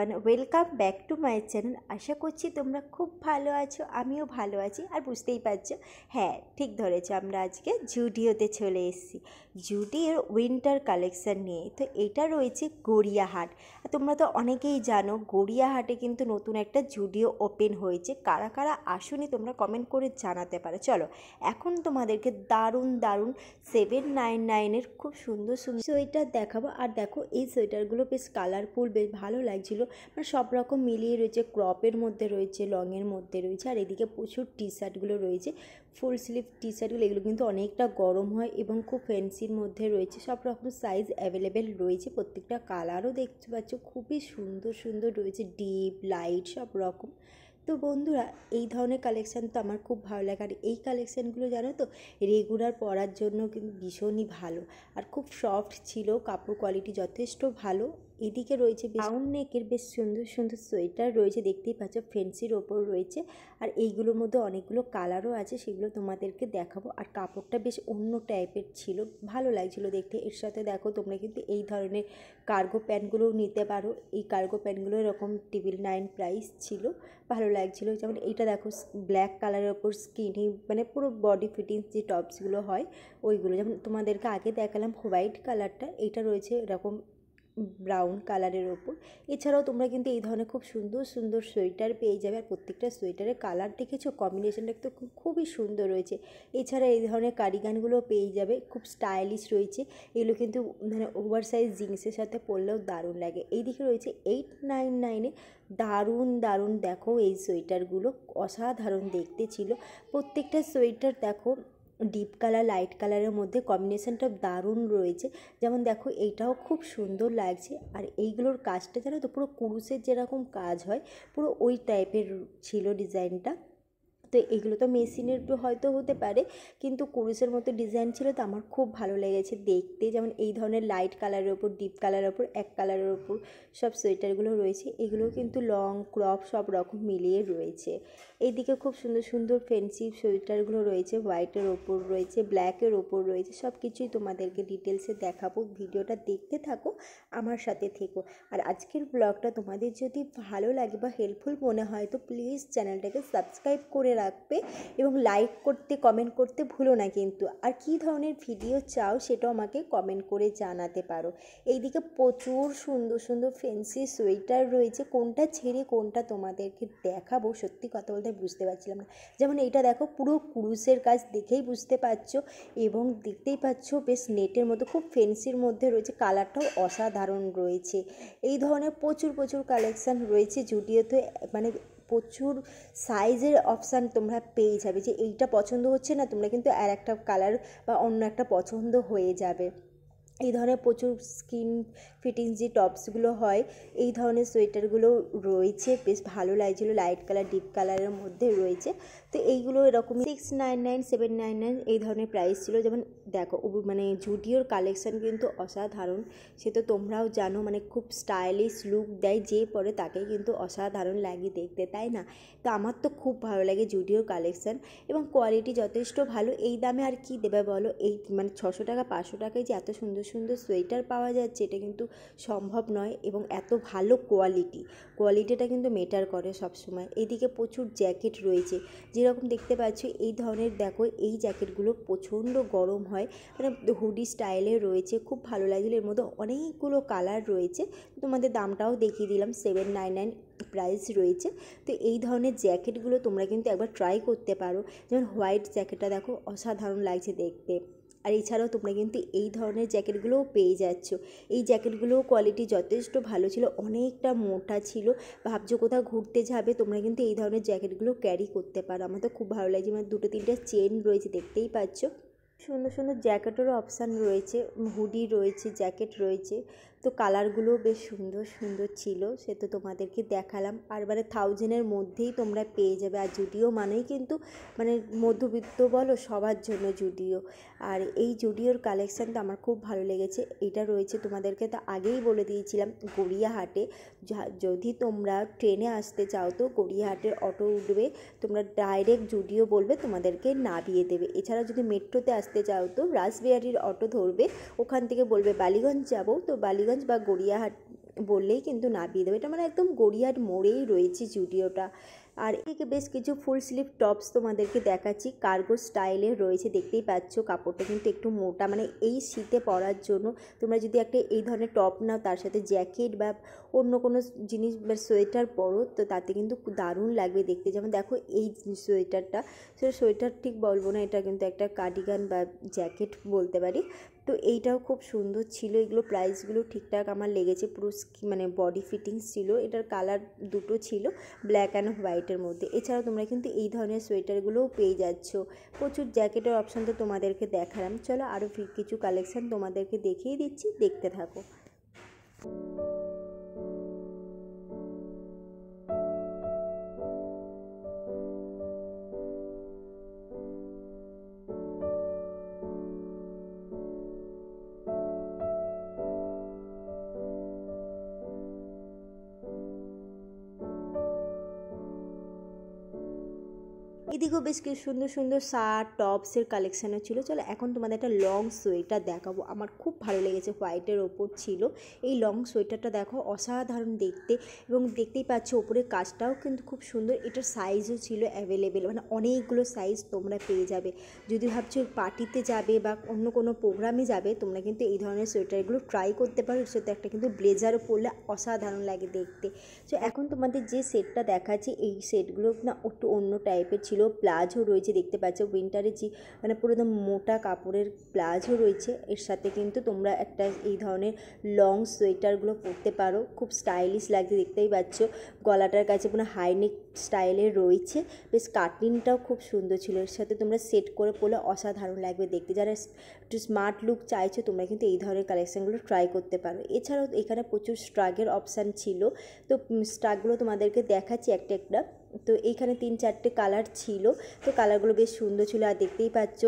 everyone welcome back to my channel আশা করছি তোমরা খুব ভালো আছো আমিও ভালো আছি আর বুঝতেই পারছো হ্যাঁ ঠিক ধরেছো আমরা আজকে জুডিওতে চলে এসেছি জুডিওর উইন্টার কালেকশান নিয়ে তো এটা রয়েছে গড়িয়াহাট তোমরা তো অনেকেই জানো গড়িয়াহাটে কিন্তু নতুন একটা জুডিও ওপেন হয়েছে কারা কারা আসুনি তোমরা কমেন্ট করে জানাতে পারো চলো এখন তোমাদেরকে দারুণ দারুণ সেভেন নাইন নাইনের খুব সুন্দর সুন্দর সোয়েটার দেখাবো আর দেখো এই সোয়েটারগুলো বেশ কালারফুল বেশ ভালো লাগছিলো মানে সব রকম মিলিয়ে রয়েছে ক্রপের মধ্যে রয়েছে লংয়ের মধ্যে রয়েছে আর এদিকে প্রচুর টি শার্টগুলো রয়েছে ফুল স্লিভ টি শার্টগুলো এগুলো কিন্তু অনেকটা গরম হয় এবং খুব ফ্যান্সির মধ্যে রয়েছে সব রকম সাইজ অ্যাভেলেবেল রয়েছে প্রত্যেকটা কালারও দেখতে পাচ্ছ খুবই সুন্দর সুন্দর রয়েছে ডিপ লাইট সব রকম তো বন্ধুরা এই ধরনের কালেকশান তো আমার খুব ভালো লাগে আর এই কালেকশানগুলো জানো তো রেগুলার পরার জন্য কিন্তু ভীষণই ভালো আর খুব সফট ছিল কাপড় কোয়ালিটি যথেষ্ট ভালো এদিকে রয়েছে ব্রাউন নেকের বেশ সুন্দর সুন্দর সোয়েটার রয়েছে দেখতেই পাচ্ছ ফেন্সির ওপর রয়েছে আর এইগুলোর মধ্যে অনেকগুলো কালারও আছে সেগুলো তোমাদেরকে দেখাবো আর কাপড়টা বেশ অন্য টাইপের ছিল ভালো লাগছিল দেখতে এর সাথে দেখো তোমরা কিন্তু এই ধরনের কার্গো প্যান্টগুলোও নিতে পারো এই কার্গো প্যান্টগুলো এরকম টিবিল নাইন প্রাইস ছিল ভালো লাগছিল যেমন এইটা দেখো ব্ল্যাক কালারের ওপর স্কিনি মানে পুরো বডি ফিটিংস যে টপসগুলো হয় ওইগুলো যেমন তোমাদেরকে আগে দেখালাম হোয়াইট কালারটা এটা রয়েছে এরকম ব্রাউন কালারের ওপর এছাড়াও তোমরা কিন্তু এই ধরনের খুব সুন্দর সুন্দর সোয়েটার পেয়ে যাবে আর প্রত্যেকটা সোয়েটারের কালার দেখেছো কম্বিনেশানটা তো খুবই সুন্দর রয়েছে এছাড়া এই ধরনের কারিগানগুলো পেয়ে যাবে খুব স্টাইলিশ রয়েছে এগুলো কিন্তু মানে ওভার সাইজ জিন্সের সাথে পরলেও দারুণ লাগে এইদিকে রয়েছে এইট নাইন নাইনে দারুণ দারুণ দেখো এই সোয়েটারগুলো অসাধারণ দেখতে ছিল প্রত্যেকটা সোয়েটার দেখো ডিপ কালার লাইট কালারের মধ্যে কম্বিনেশানটা দারুণ রয়েছে যেমন দেখো এইটাও খুব সুন্দর লাগছে আর এইগুলোর কাজটা জানো তো পুরো কুরুষের যেরকম কাজ হয় পুরো ওই টাইপের ছিল ডিজাইনটা তো এগুলো তো মেশিনের হয়তো হতে পারে কিন্তু কুরুষের মতো ডিজাইন ছিল তো আমার খুব ভালো লেগেছে দেখতে যেমন এই ধরনের লাইট কালারের ওপর ডিপ কালারের ওপর এক কালারের ওপর সব সোয়েটারগুলো রয়েছে এগুলো কিন্তু লং ক্রপ সব রকম মিলিয়ে রয়েছে এইদিকে খুব সুন্দর সুন্দর ফ্যান্সি সোয়েটারগুলো রয়েছে হোয়াইটের ওপর রয়েছে ব্ল্যাকের ওপর রয়েছে সব কিছুই তোমাদেরকে ডিটেলসে দেখাবো ভিডিওটা দেখতে থাকো আমার সাথে থেকো আর আজকের ব্লগটা তোমাদের যদি ভালো লাগে বা হেল্পফুল মনে হয় তো প্লিজ চ্যানেলটাকে সাবস্ক্রাইব করে রাখবে এবং লাইক করতে কমেন্ট করতে ভুলো না কিন্তু আর কি ধরনের ভিডিও চাও সেটাও আমাকে কমেন্ট করে জানাতে পারো এইদিকে প্রচুর সুন্দর সুন্দর ফেন্সি সোয়েটার রয়েছে কোনটা ছেড়ে কোনটা তোমাদেরকে দেখাবো সত্যি কথা বলতে বুঝতে পারছিলাম না যেমন এইটা দেখো পুরো কুরুষের কাজ দেখেই বুঝতে পারছ এবং দেখতেই পাচ্ছ বেশ নেটের মতো খুব ফেন্সির মধ্যে রয়েছে কালারটাও অসাধারণ রয়েছে এই ধরনের প্রচুর প্রচুর কালেকশান রয়েছে জুডিওতে মানে প্রচুর সাইজের অপশান তোমরা পেয়ে যাবে যে এইটা পছন্দ হচ্ছে না তোমরা কিন্তু আর একটা কালার বা অন্য একটা পছন্দ হয়ে যাবে এই ধরনের প্রচুর স্কিন ফিটিংস যে টপসগুলো হয় এই ধরনের সোয়েটারগুলো রয়েছে বেশ ভালো লাগছিলো লাইট কালার ডিপ কালারের মধ্যে রয়েছে তো এইগুলো এরকম six nine nine seven nine nine এই ধরনের প্রাইস ছিল যেমন দেখো মানে জুডিওর কালেকশান কিন্তু অসাধারণ সে তো তোমরাও জানো মানে খুব স্টাইলিশ লুক দেয় যে পরে তাকে কিন্তু অসাধারণ লাগে দেখতে তাই না তো আমার তো খুব ভালো লাগে জুডিওর কালেকশান এবং কোয়ালিটি যথেষ্ট ভালো এই দামে আর কি দেবে বলো এই মানে ছশো টাকা পাঁচশো টাকায় যে এত সুন্দর সুন্দর সোয়েটার পাওয়া যাচ্ছে এটা কিন্তু সম্ভব নয় এবং এত ভালো কোয়ালিটি কোয়ালিটিটা কিন্তু মেটার করে সবসময় এদিকে প্রচুর জ্যাকেট রয়েছে যেরকম দেখতে পাচ্ছ এই ধরনের দেখো এই জ্যাকেটগুলো প্রচণ্ড গরম হয় মানে হুডি স্টাইলে রয়েছে খুব ভালো লাগছিল এর মধ্যে অনেকগুলো কালার রয়েছে তোমাদের দামটাও দেখিয়ে দিলাম সেভেন নাইন নাইন প্রাইস রয়েছে তো এই ধরনের জ্যাকেটগুলো তোমরা কিন্তু একবার ট্রাই করতে পারো যেমন হোয়াইট জ্যাকেটটা দেখো অসাধারণ লাগছে দেখতে আর এছাড়াও তোমরা কিন্তু এই ধরনের জ্যাকেটগুলোও পেয়ে যাচ্ছ এই জ্যাকেটগুলোও কোয়ালিটি যথেষ্ট ভালো ছিল অনেকটা মোটা ছিল ভাবছো কোথাও ঘুরতে যাবে তোমরা কিন্তু এই ধরনের জ্যাকেটগুলো ক্যারি করতে পারো আমার তো খুব ভালো লাগছে মানে দুটো তিনটা চেন রয়েছে দেখতেই পাচ্ছ সুন্দর সুন্দর জ্যাকেটেরও অপশান রয়েছে হুডি রয়েছে জ্যাকেট রয়েছে তো কালারগুলো বেশ সুন্দর সুন্দর ছিল সে তো তোমাদেরকে দেখালাম আর মানে থাউজেন্ডের মধ্যেই তোমরা পেয়ে যাবে আর জুডিও মানেই কিন্তু মানে মধ্যবিত্ত বলো সবার জন্য জুডিও আর এই জুডিওর কালেকশান তো আমার খুব ভালো লেগেছে এটা রয়েছে তোমাদেরকে তো আগেই বলে দিয়েছিলাম গড়িয়াহাটে যদি তোমরা ট্রেনে আসতে চাও তো গড়িয়াহাটের অটো উঠবে তোমরা ডাইরেক্ট জুডিও বলবে তোমাদেরকে নামিয়ে দেবে এছাড়া যদি মেট্রোতে আসতে চাও তো রাসবিহারির অটো ধরবে ওখান থেকে বলবে বালিগঞ্জ যাবো তো বালিগঞ্জ কালীগঞ্জ বা গড়িয়াহাট বললেই কিন্তু নামিয়ে দেবে এটা মানে একদম গড়িয়াহাট মোড়েই রয়েছে জুডিওটা আর এদিকে বেশ কিছু ফুল স্লিভ টপস তোমাদেরকে দেখাচ্ছি কার্গো স্টাইলের রয়েছে দেখতেই পাচ্ছ কাপড়টা কিন্তু একটু মোটা মানে এই শীতে পরার জন্য তোমরা যদি একটা এই ধরনের টপ নাও তার সাথে জ্যাকেট বা অন্য কোনো জিনিস বা সোয়েটার পরো তো তাতে কিন্তু দারুণ লাগবে দেখতে যেমন দেখো এই সোয়েটারটা সেটা সোয়েটার ঠিক বলবো না এটা কিন্তু একটা কার্ডিগান বা জ্যাকেট বলতে পারি তো এইটাও খুব সুন্দর ছিল এগুলো প্রাইসগুলো ঠিকঠাক আমার লেগেছে পুরো মানে বডি ফিটিংস ছিল এটার কালার দুটো ছিল ব্ল্যাক অ্যান্ড হোয়াইটের মধ্যে এছাড়াও তোমরা কিন্তু এই ধরনের সোয়েটারগুলোও পেয়ে যাচ্ছ প্রচুর জ্যাকেটের অপশান তো তোমাদেরকে দেখালাম চলো আরও কিছু কালেকশান তোমাদেরকে দেখিয়ে দিচ্ছি দেখতে থাকো এদিকেও বেশ কিছু সুন্দর সুন্দর শার্ট টপসের কালেকশানও ছিল চলো এখন তোমাদের একটা লং সোয়েটার দেখাবো আমার খুব ভালো লেগেছে হোয়াইটের ওপর ছিল এই লং সোয়েটারটা দেখো অসাধারণ দেখতে এবং দেখতেই পাচ্ছ ওপরের কাজটাও কিন্তু খুব সুন্দর এটার সাইজও ছিল অ্যাভেলেবেল মানে অনেকগুলো সাইজ তোমরা পেয়ে যাবে যদি ভাবছো পার্টিতে যাবে বা অন্য কোনো প্রোগ্রামে যাবে তোমরা কিন্তু এই ধরনের সোয়েটারগুলো ট্রাই করতে পারো এর সাথে একটা কিন্তু ব্লেজারও পরলে অসাধারণ লাগে দেখতে তো এখন তোমাদের যে সেটটা দেখাচ্ছি এই সেটগুলো না একটু অন্য টাইপের ছিল প্লাজো রয়েছে দেখতে পাচ্ছ উইন্টারে যে মানে পুরো একদম মোটা কাপড়ের প্লাজো রয়েছে এর সাথে কিন্তু তোমরা একটা এই ধরনের লং সোয়েটারগুলো পরতে পারো খুব স্টাইলিশ লাগছে দেখতেই পাচ্ছ গলাটার কাছে পুরো হাইনেক স্টাইলে রয়েছে বেশ কাটিংটাও খুব সুন্দর ছিল এর সাথে তোমরা সেট করে পরলে অসাধারণ লাগবে দেখতে যারা একটু স্মার্ট লুক চাইছো তোমরা কিন্তু এই ধরনের কালেকশানগুলো ট্রাই করতে পারো এছাড়াও এখানে প্রচুর স্ট্রাগের অপশান ছিল তো স্ট্রাগুলো তোমাদেরকে দেখাচ্ছি একটা একটা তো এইখানে তিন চারটে কালার ছিল তো কালারগুলো বেশ সুন্দর ছিল আর দেখতেই পাচ্ছ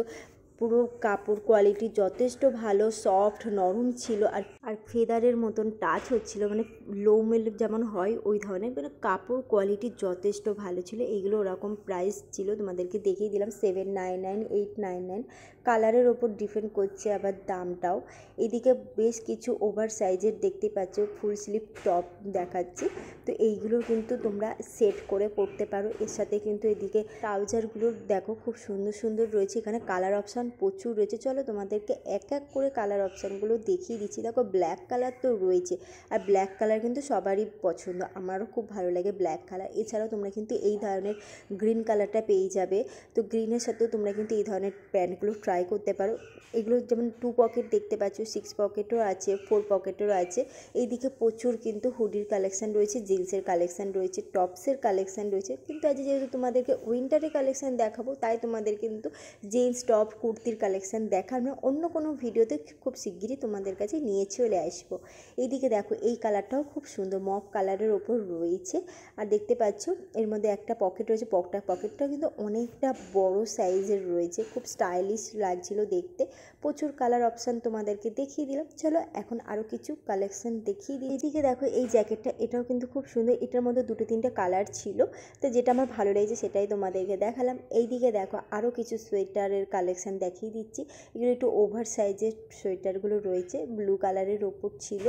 পুরো কাপড় কোয়ালিটি যথেষ্ট ভালো সফট নরম ছিল আর আর ফেদারের মতন টাচ হচ্ছিল মানে লোমেল যেমন হয় ওই ধরনের মানে কাপড় কোয়ালিটি যথেষ্ট ভালো ছিল এইগুলো ওরকম প্রাইস ছিল তোমাদেরকে দেখিয়ে দিলাম seven nine nine eight nine nine কালারের ওপর ডিপেন্ড করছে আবার দামটাও এদিকে বেশ কিছু ওভার সাইজের দেখতে পাচ্ছ ফুল স্লিপ টপ দেখাচ্ছি তো এইগুলো কিন্তু তোমরা সেট করে পরতে পারো এর সাথে কিন্তু এদিকে ট্রাউজারগুলো দেখো খুব সুন্দর সুন্দর রয়েছে এখানে কালার অপশান প্রচুর রয়েছে চলো তোমাদেরকে এক এক করে কালার অপশানগুলো দেখিয়ে দিচ্ছি দেখো ব্ল্যাক কালার তো রয়েছে আর ব্ল্যাক কালার কিন্তু সবারই পছন্দ আমারও খুব ভালো লাগে ব্ল্যাক কালার এছাড়াও তোমরা কিন্তু এই ধরনের গ্রিন কালারটা পেয়ে যাবে তো গ্রিনের সাথেও তোমরা কিন্তু এই ধরনের প্যান্টগুলো ট্রাই করতে পারো এগুলো যেমন টু পকেট দেখতে পাচ্ছ সিক্স পকেটও আছে ফোর পকেটেরও আছে এইদিকে প্রচুর কিন্তু হুডির কালেকশান রয়েছে জিন্সের কালেকশান রয়েছে টপসের কালেকশান রয়েছে কিন্তু আজ যেহেতু তোমাদেরকে উইন্টারের কালেকশান দেখাবো তাই তোমাদের কিন্তু জিন্স টপ কুর্তি কুর্তির কালেকশান দেখানো অন্য কোনো ভিডিওতে খুব শিগগিরই তোমাদের কাছে নিয়ে চলে আসবো এইদিকে দেখো এই কালারটাও খুব সুন্দর মক কালারের ওপর রয়েছে আর দেখতে পাচ্ছ এর মধ্যে একটা পকেট রয়েছে পকটা পকেটটা কিন্তু অনেকটা বড় সাইজের রয়েছে খুব স্টাইলিশ লাগছিল দেখতে প্রচুর কালার অপশান তোমাদেরকে দেখিয়ে দিলাম চলো এখন আরও কিছু কালেকশান দেখিয়ে দিই এদিকে দেখো এই জ্যাকেটটা এটাও কিন্তু খুব সুন্দর এটার মধ্যে দুটো তিনটে কালার ছিল তো যেটা আমার ভালো লেগেছে সেটাই তোমাদেরকে দেখালাম এইদিকে দেখো আরও কিছু সোয়েটারের কালেকশান দেখ দেখিয়ে দিচ্ছি এগুলো একটু ওভার সাইজের সোয়েটারগুলো রয়েছে ব্লু কালারের ওপর ছিল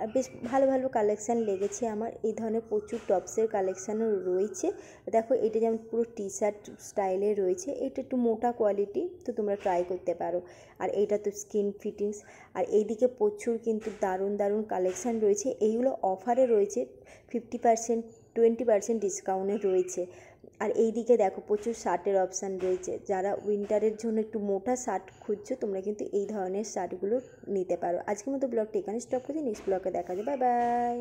আর বেশ ভালো ভালো কালেকশান লেগেছে আমার এই ধরনের প্রচুর টপসের কালেকশানও রয়েছে দেখো এটা যেমন পুরো টি শার্ট স্টাইলে রয়েছে এটা একটু মোটা কোয়ালিটি তো তোমরা ট্রাই করতে পারো আর এটা তো স্কিন ফিটিংস আর এইদিকে প্রচুর কিন্তু দারুণ দারুণ কালেকশান রয়েছে এইগুলো অফারে রয়েছে ফিফটি পার্সেন্ট টোয়েন্টি পার্সেন্ট ডিসকাউন্টে রয়েছে আর এই দিকে দেখো প্রচুর শার্টের অপশান রয়েছে যারা উইন্টারের জন্য একটু মোটা শার্ট খুঁজছো তোমরা কিন্তু এই ধরনের শার্টগুলো নিতে পারো আজকের মতো ব্লগটি এখানে স্টপ করছি নেক্সট ব্লগে দেখা যাবে বাই বাই